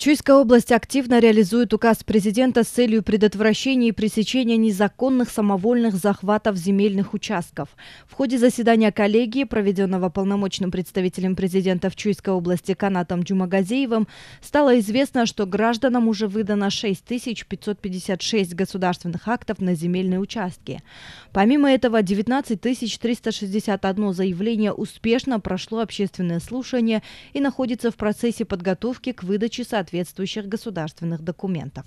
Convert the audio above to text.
Чуйская область активно реализует указ президента с целью предотвращения и пресечения незаконных самовольных захватов земельных участков. В ходе заседания коллегии, проведенного полномочным представителем президента в Чуйской области Канатом Джумагазеевым, стало известно, что гражданам уже выдано 6556 государственных актов на земельные участки. Помимо этого, 19 361 заявление успешно прошло общественное слушание и находится в процессе подготовки к выдаче соответствующих соответствующих государственных документов.